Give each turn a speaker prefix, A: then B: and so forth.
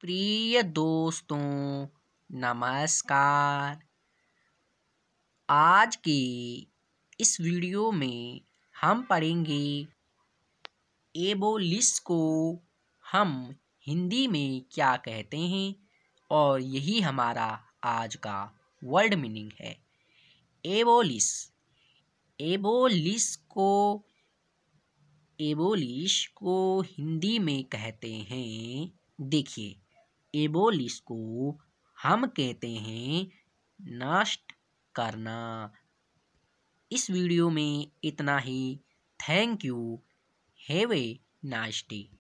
A: प्रिय दोस्तों नमस्कार आज के इस वीडियो में हम पढ़ेंगे एबोलिस को हम हिंदी में क्या कहते हैं और यही हमारा आज का वर्ड मीनिंग है एबोलिस एबोलिस को एबोलिश को हिंदी में कहते हैं देखिए एबोलिश को हम कहते हैं नष्ट करना इस वीडियो में इतना ही thank you have a nice day